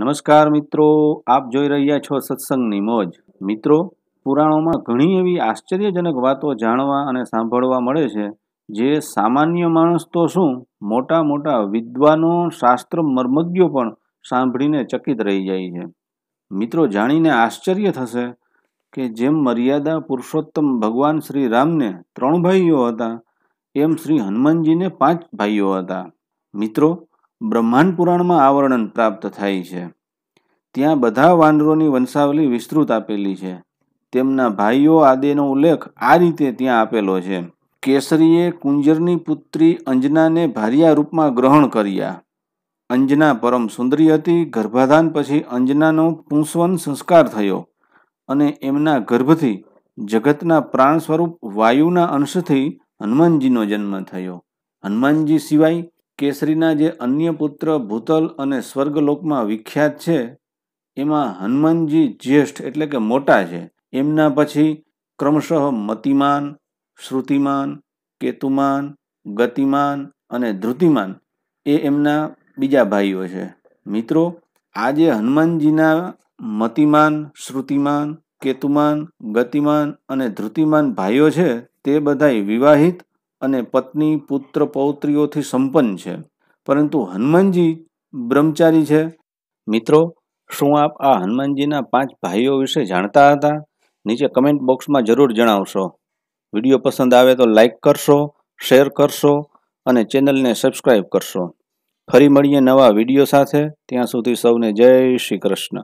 નમસ્કાર મિત્રો આપ જોઈ રહ્યા છો સત્સંગની મોજ મિત્રો પુરાણોમાં ઘણી એવી આશ્ચર્યજનક વાતો જાણવા અને સાંભળવા મળે છે જે સામાન્ય માણસ તો શું મોટા મોટા વિદ્વાનો શાસ્ત્ર મર્મજ્ઞો પણ સાંભળીને ચકિત રહી જાય છે મિત્રો જાણીને આશ્ચર્ય થશે કે જેમ મર્યાદા પુરુષોત્તમ ભગવાન શ્રી રામને ત્રણ ભાઈઓ હતા એમ શ્રી હનુમાનજીને પાંચ ભાઈઓ હતા મિત્રો બ્રહ્માંડ પુરાણમાં આ વર્ણન પ્રાપ્ત થાય છે ત્યાં બધા વાનરોની વંશાવલી વિસ્તૃત આપેલી છે તેમના ભાઈઓ આદેનો ઉલ્લેખ આ રીતે ત્યાં આપેલો છે કેસરીએ કુંજરની પુત્રી અંજનાને ભાર્યા રૂપમાં ગ્રહણ કર્યા અંજના પરમ સુંદરી હતી ગર્ભાધાન પછી અંજનાનો પુંસવન સંસ્કાર થયો અને એમના ગર્ભથી જગતના પ્રાણ સ્વરૂપ વાયુના અંશથી હનુમાનજીનો જન્મ થયો હનુમાનજી સિવાય કેસરીના જે અન્ય પુત્ર ભૂતલ અને સ્વર્ગલોકમાં વિખ્યાત છે એમાં હનુમાનજી જ્યેષ્ઠ એટલે કે મોટા છે એમના પછી ક્રમશઃ મતિમાન શ્રુતિમાન કેતુમાન ગતિમાન અને ધૃતિમાન એ એમના બીજા ભાઈઓ છે મિત્રો આજે હનુમાનજીના મતિમાન શ્રુતિમાન કેતુમાન ગતિમાન અને ધૃતિમાન ભાઈઓ છે તે બધાય વિવાહિત અને પત્ની પુત્ર પૌત્રીઓથી સંપન્ન છે પરંતુ હનુમાનજી બ્રહ્મચારી છે મિત્રો શું આપ આ હનુમાનજીના પાંચ ભાઈઓ વિશે જાણતા હતા નીચે કમેન્ટ બોક્સમાં જરૂર જણાવશો વિડીયો પસંદ આવે તો લાઈક કરશો શેર કરશો અને ચેનલને સબસ્ક્રાઇબ કરશો ફરી મળીએ નવા વિડીયો સાથે ત્યાં સુધી સૌને જય શ્રી કૃષ્ણ